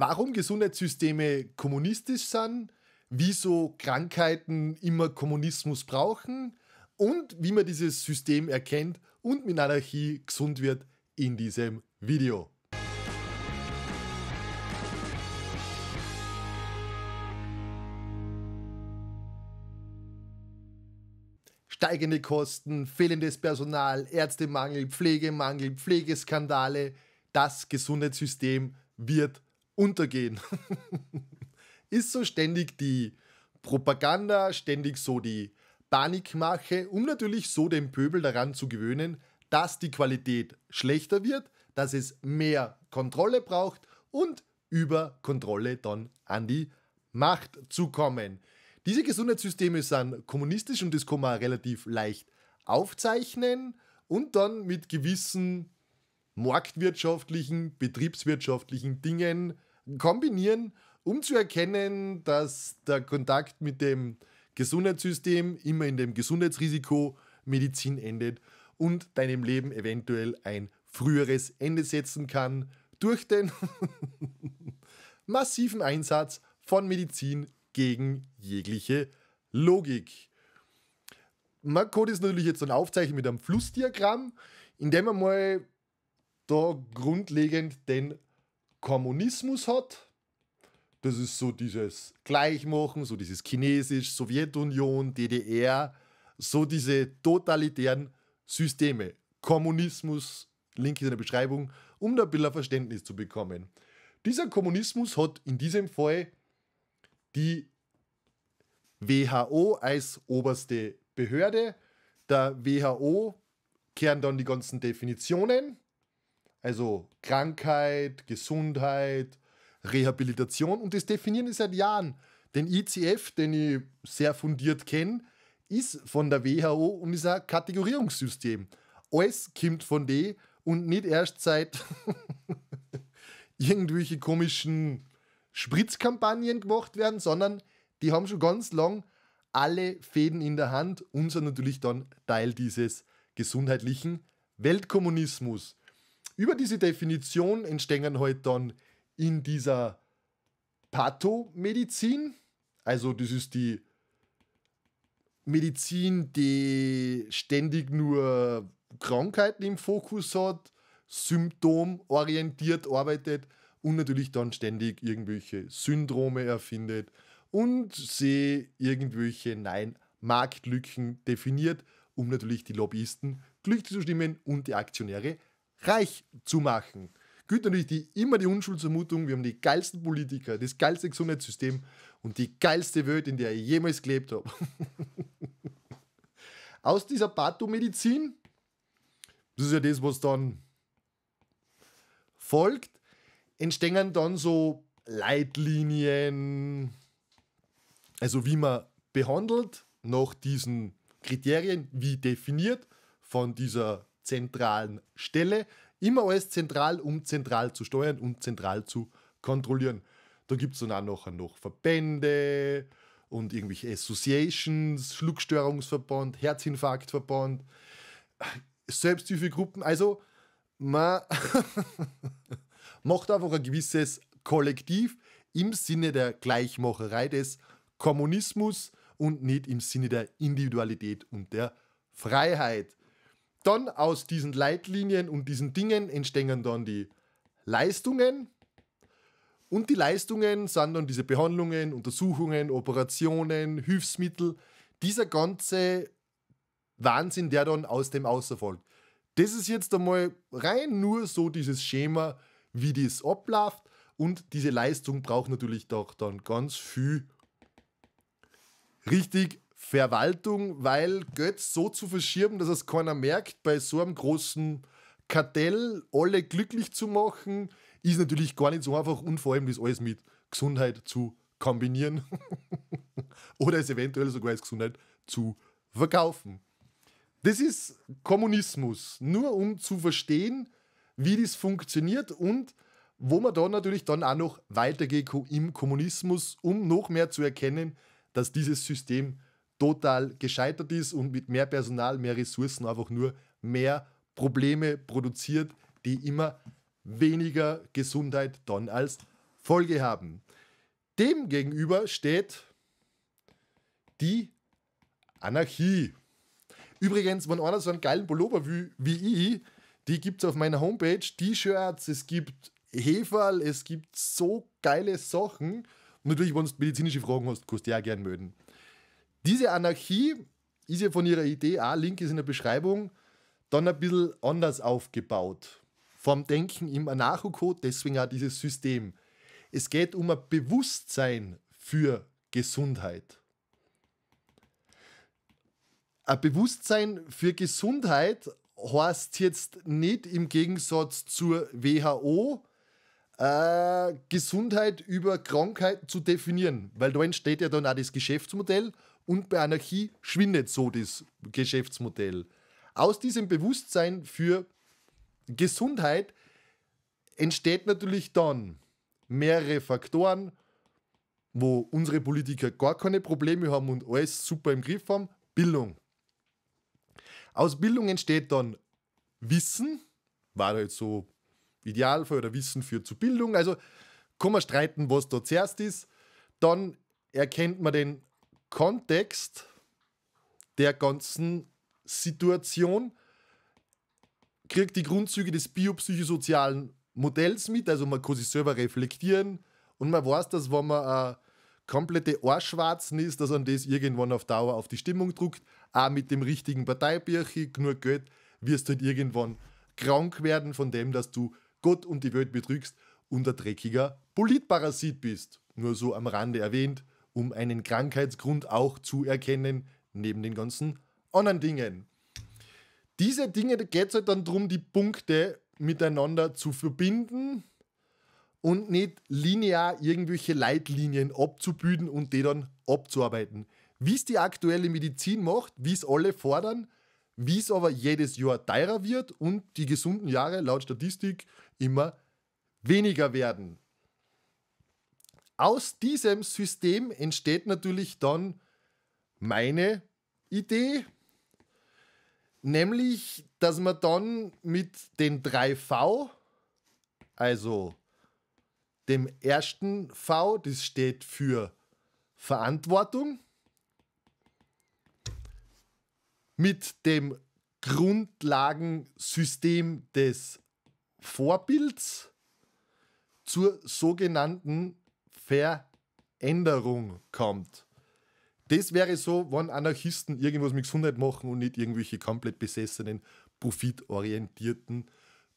warum Gesundheitssysteme kommunistisch sind, wieso Krankheiten immer Kommunismus brauchen und wie man dieses System erkennt und mit Anarchie gesund wird in diesem Video. Steigende Kosten, fehlendes Personal, Ärztemangel, Pflegemangel, Pflegeskandale. Das Gesundheitssystem wird untergehen. ist so ständig die Propaganda, ständig so die Panikmache, um natürlich so den Pöbel daran zu gewöhnen, dass die Qualität schlechter wird, dass es mehr Kontrolle braucht und über Kontrolle dann an die Macht zu kommen. Diese Gesundheitssysteme sind kommunistisch und das kann man relativ leicht aufzeichnen und dann mit gewissen marktwirtschaftlichen, betriebswirtschaftlichen Dingen kombinieren, um zu erkennen, dass der Kontakt mit dem Gesundheitssystem immer in dem Gesundheitsrisiko Medizin endet und deinem Leben eventuell ein früheres Ende setzen kann durch den massiven Einsatz von Medizin gegen jegliche Logik. Man kann das natürlich jetzt dann aufzeichnen mit einem Flussdiagramm, indem man mal da grundlegend den Kommunismus hat. Das ist so dieses Gleichmachen, so dieses Chinesisch, Sowjetunion, DDR, so diese totalitären Systeme. Kommunismus, Link in der Beschreibung, um da ein bisschen Verständnis zu bekommen. Dieser Kommunismus hat in diesem Fall die WHO als oberste Behörde. Der WHO kehren dann die ganzen Definitionen also Krankheit, Gesundheit, Rehabilitation und das definieren ich seit Jahren. Den ICF, den ich sehr fundiert kenne, ist von der WHO und ist ein Kategorierungssystem. Alles kommt von dem und nicht erst seit irgendwelche komischen Spritzkampagnen gemacht werden, sondern die haben schon ganz lang alle Fäden in der Hand und sind natürlich dann Teil dieses gesundheitlichen Weltkommunismus. Über diese Definition entstehen dann halt dann in dieser Pathomedizin, also das ist die Medizin, die ständig nur Krankheiten im Fokus hat, symptomorientiert arbeitet und natürlich dann ständig irgendwelche Syndrome erfindet und sie irgendwelche nein Marktlücken definiert, um natürlich die Lobbyisten glücklich zu stimmen und die Aktionäre reich zu machen. Gilt natürlich die, immer die Unschuldsvermutung, wir haben die geilsten Politiker, das geilste Gesundheitssystem und die geilste Welt, in der ich jemals gelebt habe. Aus dieser Pathomedizin, das ist ja das, was dann folgt, entstehen dann so Leitlinien, also wie man behandelt nach diesen Kriterien, wie definiert von dieser zentralen Stelle. Immer alles zentral, um zentral zu steuern und zentral zu kontrollieren. Da gibt es dann auch nachher noch Verbände und irgendwelche Associations, Schluckstörungsverband, Herzinfarktverband, Selbsthilfegruppen. Also man macht einfach ein gewisses Kollektiv im Sinne der Gleichmacherei des Kommunismus und nicht im Sinne der Individualität und der Freiheit dann aus diesen Leitlinien und diesen Dingen entstehen dann die Leistungen. Und die Leistungen sind dann diese Behandlungen, Untersuchungen, Operationen, Hilfsmittel, dieser ganze Wahnsinn, der dann aus dem außerfolgt. Das ist jetzt einmal rein nur so dieses Schema, wie das abläuft. Und diese Leistung braucht natürlich doch dann ganz viel richtig Verwaltung, weil Götz so zu verschieben, dass es keiner merkt, bei so einem großen Kartell alle glücklich zu machen, ist natürlich gar nicht so einfach und vor allem das alles mit Gesundheit zu kombinieren oder es eventuell sogar als Gesundheit zu verkaufen. Das ist Kommunismus, nur um zu verstehen, wie das funktioniert und wo man dann natürlich dann auch noch weitergeht im Kommunismus, um noch mehr zu erkennen, dass dieses System total gescheitert ist und mit mehr Personal, mehr Ressourcen einfach nur mehr Probleme produziert, die immer weniger Gesundheit dann als Folge haben. Demgegenüber steht die Anarchie. Übrigens, wenn einer so einen geilen Pullover wie, wie ich, die gibt es auf meiner Homepage, T-Shirts, es gibt Heferl, es gibt so geile Sachen. Und natürlich, wenn du medizinische Fragen hast, kannst du ja gerne melden. Diese Anarchie ist ja von ihrer Idee, auch Link ist in der Beschreibung, dann ein bisschen anders aufgebaut. Vom Denken im Anarcho-Code, deswegen auch dieses System. Es geht um ein Bewusstsein für Gesundheit. Ein Bewusstsein für Gesundheit heißt jetzt nicht im Gegensatz zur WHO äh, Gesundheit über Krankheiten zu definieren, weil da entsteht ja dann auch das Geschäftsmodell und bei Anarchie schwindet so das Geschäftsmodell. Aus diesem Bewusstsein für Gesundheit entsteht natürlich dann mehrere Faktoren, wo unsere Politiker gar keine Probleme haben und alles super im Griff haben. Bildung. Aus Bildung entsteht dann Wissen, war halt so Idealfall oder Wissen führt zu Bildung. Also kann man streiten, was da zuerst ist. Dann erkennt man den Kontext der ganzen Situation kriegt die Grundzüge des biopsychosozialen Modells mit, also man kann sich selber reflektieren und man weiß, dass wenn man eine komplette Arschwarzen ist, dass man das irgendwann auf Dauer auf die Stimmung druckt, auch mit dem richtigen Parteibierchen, genug Geld, wirst du halt irgendwann krank werden von dem, dass du Gott und die Welt betrügst und ein dreckiger Politparasit bist. Nur so am Rande erwähnt, um einen Krankheitsgrund auch zu erkennen, neben den ganzen anderen Dingen. Diese Dinge, da geht es halt dann darum, die Punkte miteinander zu verbinden und nicht linear irgendwelche Leitlinien abzubüden und die dann abzuarbeiten. Wie es die aktuelle Medizin macht, wie es alle fordern, wie es aber jedes Jahr teurer wird und die gesunden Jahre laut Statistik immer weniger werden aus diesem System entsteht natürlich dann meine Idee, nämlich, dass man dann mit den drei V, also dem ersten V, das steht für Verantwortung, mit dem Grundlagensystem des Vorbilds zur sogenannten Veränderung kommt. Das wäre so, wenn Anarchisten irgendwas mit Gesundheit machen und nicht irgendwelche komplett besessenen, profitorientierten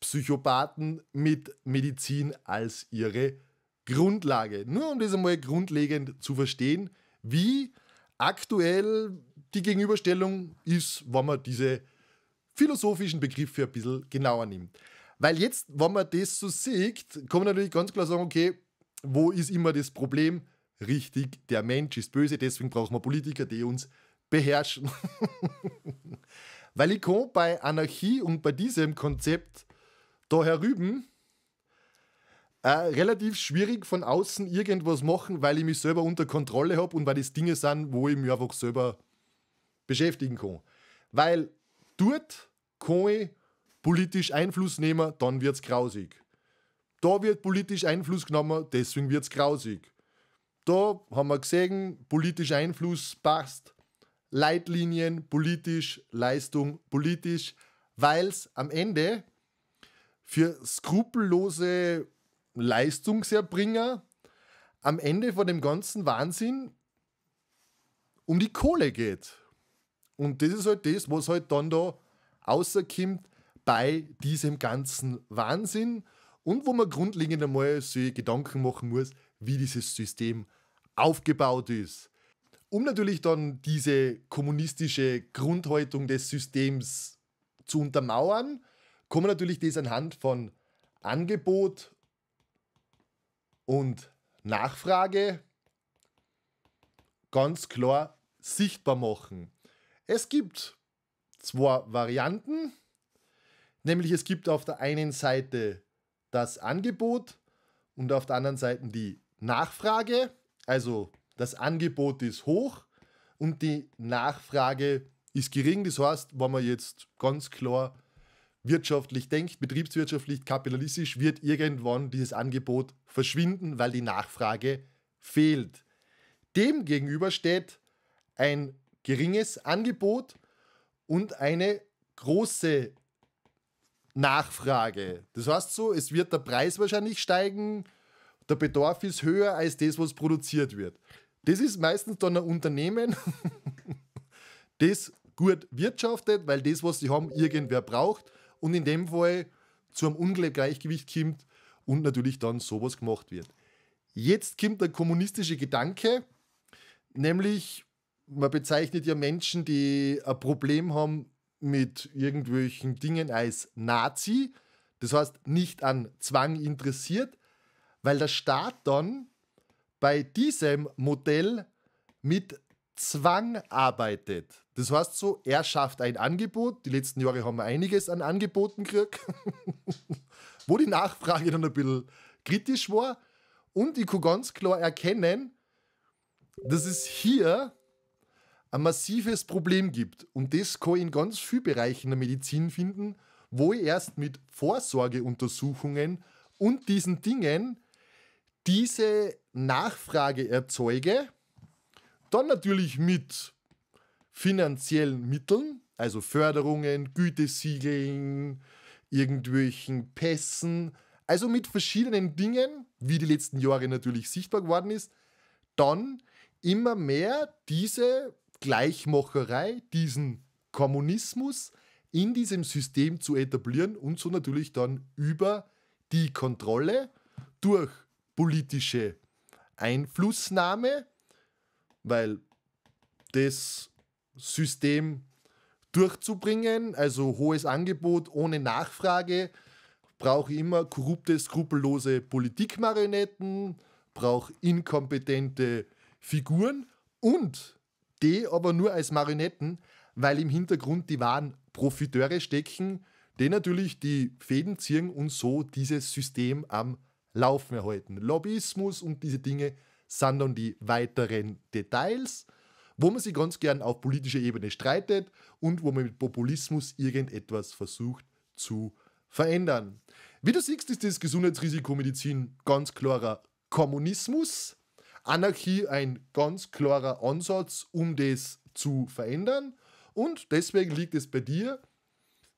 Psychopathen mit Medizin als ihre Grundlage. Nur um das einmal grundlegend zu verstehen, wie aktuell die Gegenüberstellung ist, wenn man diese philosophischen Begriffe ein bisschen genauer nimmt. Weil jetzt, wenn man das so sieht, kann man natürlich ganz klar sagen, okay, wo ist immer das Problem? Richtig, der Mensch ist böse, deswegen brauchen wir Politiker, die uns beherrschen. Weil ich komme bei Anarchie und bei diesem Konzept da herüben äh, relativ schwierig von außen irgendwas machen, weil ich mich selber unter Kontrolle habe und weil das Dinge sind, wo ich mich einfach selber beschäftigen kann. Weil dort kann ich politisch Einfluss nehmen, dann wird es grausig. Da wird politisch Einfluss genommen, deswegen wird es grausig. Da haben wir gesehen, politisch Einfluss passt. Leitlinien, politisch, Leistung, politisch, weil es am Ende für skrupellose Leistungserbringer am Ende von dem ganzen Wahnsinn um die Kohle geht. Und das ist halt das, was halt dann da außerkommt bei diesem ganzen Wahnsinn und wo man grundlegend einmal sich Gedanken machen muss, wie dieses System aufgebaut ist. Um natürlich dann diese kommunistische Grundhaltung des Systems zu untermauern, kann man natürlich das anhand von Angebot und Nachfrage ganz klar sichtbar machen. Es gibt zwei Varianten, nämlich es gibt auf der einen Seite das Angebot und auf der anderen Seite die Nachfrage. Also das Angebot ist hoch und die Nachfrage ist gering. Das heißt, wenn man jetzt ganz klar wirtschaftlich denkt, betriebswirtschaftlich, kapitalistisch, wird irgendwann dieses Angebot verschwinden, weil die Nachfrage fehlt. Demgegenüber steht ein geringes Angebot und eine große Nachfrage. Das heißt so, es wird der Preis wahrscheinlich steigen, der Bedarf ist höher als das, was produziert wird. Das ist meistens dann ein Unternehmen, das gut wirtschaftet, weil das, was sie haben, irgendwer braucht und in dem Fall zu einem Ungleichgewicht kommt und natürlich dann sowas gemacht wird. Jetzt kommt der kommunistische Gedanke, nämlich man bezeichnet ja Menschen, die ein Problem haben, mit irgendwelchen Dingen als Nazi, das heißt nicht an Zwang interessiert, weil der Staat dann bei diesem Modell mit Zwang arbeitet. Das heißt so, er schafft ein Angebot. Die letzten Jahre haben wir einiges an Angeboten gekriegt, wo die Nachfrage dann ein bisschen kritisch war. Und ich kann ganz klar erkennen, dass es hier ein massives Problem gibt. Und das kann ich in ganz vielen Bereichen der Medizin finden, wo ich erst mit Vorsorgeuntersuchungen und diesen Dingen diese Nachfrage erzeuge. Dann natürlich mit finanziellen Mitteln, also Förderungen, Gütesiegeln, irgendwelchen Pässen, also mit verschiedenen Dingen, wie die letzten Jahre natürlich sichtbar geworden ist, dann immer mehr diese Gleichmacherei, diesen Kommunismus in diesem System zu etablieren und so natürlich dann über die Kontrolle durch politische Einflussnahme, weil das System durchzubringen, also hohes Angebot ohne Nachfrage, braucht immer korrupte, skrupellose Politikmarionetten, braucht inkompetente Figuren und die aber nur als Marionetten, weil im Hintergrund die wahren Profiteure stecken, die natürlich die Fäden ziehen und so dieses System am Laufen erhalten. Lobbyismus und diese Dinge sind dann die weiteren Details, wo man sich ganz gern auf politischer Ebene streitet und wo man mit Populismus irgendetwas versucht zu verändern. Wie du siehst, ist das Gesundheitsrisikomedizin ganz klarer Kommunismus. Anarchie ein ganz klarer Ansatz, um das zu verändern. Und deswegen liegt es bei dir,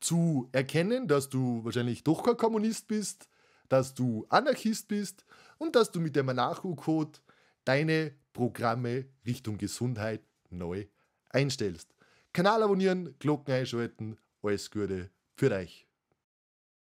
zu erkennen, dass du wahrscheinlich doch kein Kommunist bist, dass du Anarchist bist und dass du mit dem Anarcho-Code deine Programme Richtung Gesundheit neu einstellst. Kanal abonnieren, Glocken einschalten, alles Gute für dich.